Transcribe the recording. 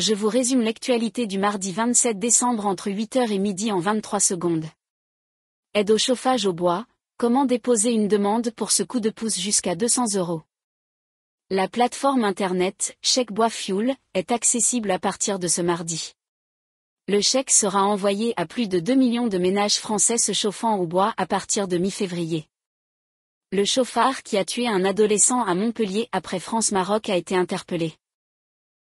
je vous résume l'actualité du mardi 27 décembre entre 8h et midi en 23 secondes. Aide au chauffage au bois, comment déposer une demande pour ce coup de pouce jusqu'à 200 euros. La plateforme internet Chèque Bois Fuel est accessible à partir de ce mardi. Le chèque sera envoyé à plus de 2 millions de ménages français se chauffant au bois à partir de mi-février. Le chauffard qui a tué un adolescent à Montpellier après France-Maroc a été interpellé.